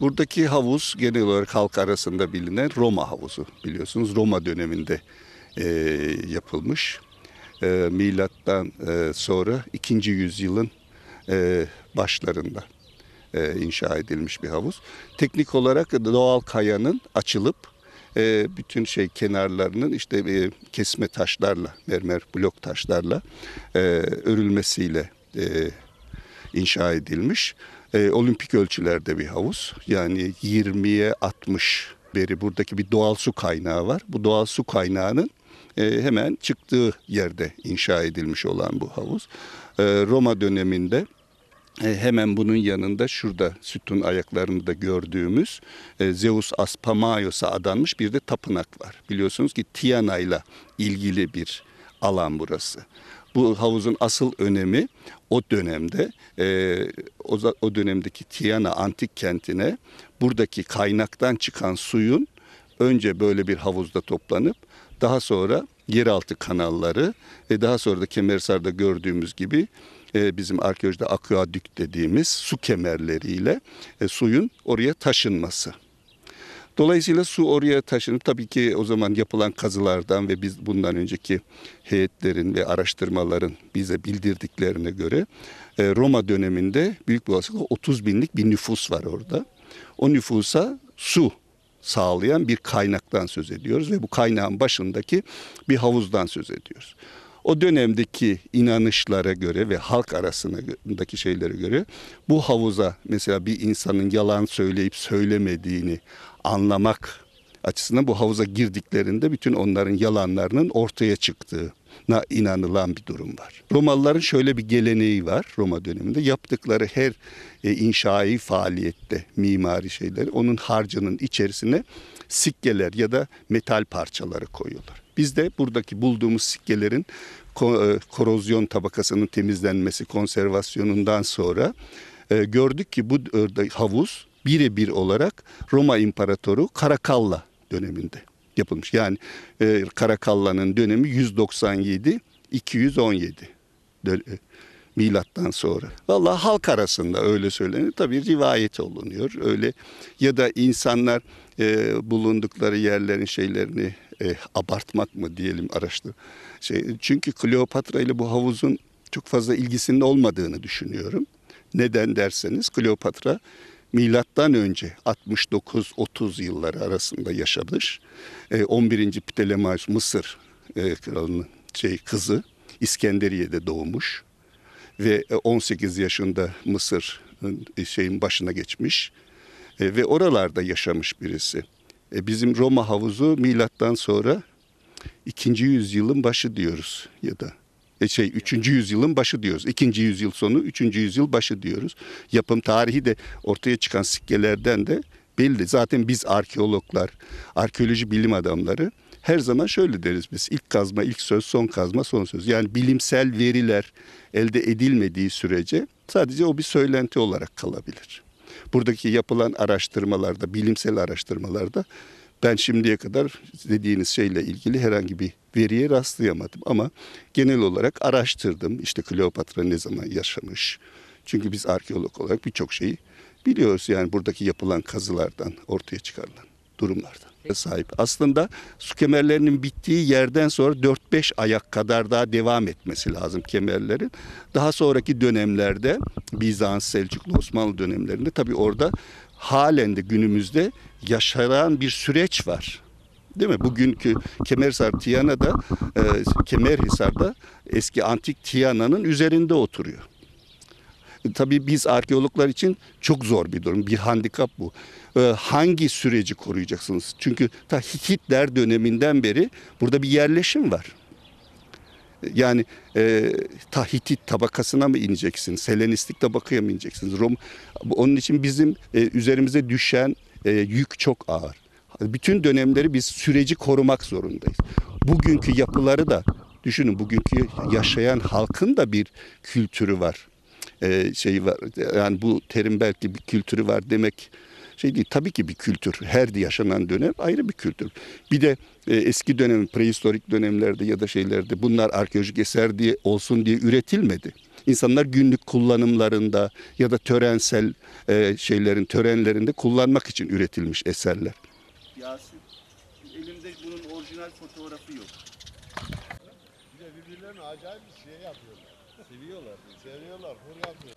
Buradaki havuz genel olarak halk arasında bilinen Roma havuzu biliyorsunuz Roma döneminde e, yapılmış. E, milattan e, sonra 2. yüzyılın e, başlarında e, inşa edilmiş bir havuz. Teknik olarak doğal kayanın açılıp e, bütün şey kenarlarının işte e, kesme taşlarla, mermer blok taşlarla e, örülmesiyle e, inşa edilmiş. E, olimpik ölçülerde bir havuz. Yani 20'ye 60 beri buradaki bir doğal su kaynağı var. Bu doğal su kaynağının e, hemen çıktığı yerde inşa edilmiş olan bu havuz. E, Roma döneminde e, hemen bunun yanında şurada sütun ayaklarında gördüğümüz Zeus Aspamaios'a adanmış bir de tapınak var. Biliyorsunuz ki Tiana ile ilgili bir alan burası. Bu havuzun asıl önemi o dönemde e, o, o dönemdeki Tiana antik kentine buradaki kaynaktan çıkan suyun önce böyle bir havuzda toplanıp daha sonra yeraltı kanalları ve daha sonra da Kemersar'da gördüğümüz gibi e, bizim arkeolojide akvadük dediğimiz su kemerleriyle e, suyun oraya taşınması. Dolayısıyla su oraya taşınıp tabii ki o zaman yapılan kazılardan ve biz bundan önceki heyetlerin ve araştırmaların bize bildirdiklerine göre e, Roma döneminde büyük bir olasılıkla 30 binlik bir nüfus var orada. O nüfusa su sağlayan bir kaynaktan söz ediyoruz ve bu kaynağın başındaki bir havuzdan söz ediyoruz. O dönemdeki inanışlara göre ve halk arasındaki şeylere göre bu havuza mesela bir insanın yalan söyleyip söylemediğini anlamak açısından bu havuza girdiklerinde bütün onların yalanlarının ortaya çıktığına inanılan bir durum var. Romalıların şöyle bir geleneği var Roma döneminde. Yaptıkları her e, inşai faaliyette mimari şeyleri onun harcının içerisine sikkeler ya da metal parçaları koyuyorlar. Biz de buradaki bulduğumuz sikkelerin e, korozyon tabakasının temizlenmesi konservasyonundan sonra e, gördük ki bu havuz birebir olarak Roma İmparatoru Karakalla döneminde yapılmış. Yani e, Karakalla'nın dönemi 197 217 e, milattan sonra. Valla halk arasında öyle söyleniyor. Tabii rivayet olunuyor. Öyle ya da insanlar e, bulundukları yerlerin şeylerini e, abartmak mı diyelim araştır. Şey, çünkü Kleopatra ile bu havuzun çok fazla ilgisinin olmadığını düşünüyorum. Neden derseniz Kleopatra milattan önce 69-30 yılları arasında yaşamış. 11. E, Ptolemaios Mısır e, kralının şey kızı İskenderiye'de doğmuş ve 18 e, yaşında Mısır şeyin başına geçmiş ve oralarda yaşamış birisi. Bizim Roma havuzu milattan sonra 2. yüzyılın başı diyoruz ya da e, şey 3. yüzyılın başı diyoruz. 2. yüzyıl sonu 3. yüzyıl başı diyoruz. Yapım tarihi de ortaya çıkan sikkelerden de belli. Zaten biz arkeologlar, arkeoloji bilim adamları her zaman şöyle deriz biz. İlk kazma, ilk söz, son kazma, son söz. Yani bilimsel veriler elde edilmediği sürece sadece o bir söylenti olarak kalabilir. Buradaki yapılan araştırmalarda, bilimsel araştırmalarda ben şimdiye kadar dediğiniz şeyle ilgili herhangi bir veriye rastlayamadım ama genel olarak araştırdım. İşte Kleopatra ne zaman yaşamış? Çünkü biz arkeolog olarak birçok şeyi biliyoruz yani buradaki yapılan kazılardan ortaya çıkarılan durumlardan sahip. Aslında su kemerlerinin bittiği yerden sonra 4-5 ayak kadar daha devam etmesi lazım kemerlerin. Daha sonraki dönemlerde Bizans, Selçuklu, Osmanlı dönemlerinde tabii orada halen de günümüzde yaşayan bir süreç var. Değil mi? Bugünkü Kemerhisar Tiyana'da, e, Kemerhisar'da eski antik Tiyana'nın üzerinde oturuyor. E, tabii biz arkeologlar için çok zor bir durum, bir handikap bu. E, hangi süreci koruyacaksınız? Çünkü ta Hikitler döneminden beri burada bir yerleşim var. Yani e, Tahitit tabakasına mı ineceksiniz? Selenistik tabakaya mı ineceksiniz? Rom, onun için bizim e, üzerimize düşen e, yük çok ağır. Bütün dönemleri biz süreci korumak zorundayız. Bugünkü yapıları da düşünün bugünkü yaşayan halkın da bir kültürü var. E, şey var yani bu terim belki bir kültürü var demek şey değil. Tabii ki bir kültür. Her yaşanan dönem ayrı bir kültür. Bir de e, eski dönem, prehistorik dönemlerde ya da şeylerde bunlar arkeolojik eser diye olsun diye üretilmedi. İnsanlar günlük kullanımlarında ya da törensel e, şeylerin törenlerinde kullanmak için üretilmiş eserler. Yasin, elimde bunun orijinal fotoğrafı yok. Bir de birbirlerine acayip bir şey yapıyorlar. Seviyorlar. Seviyorlar, hur yapıyorlar.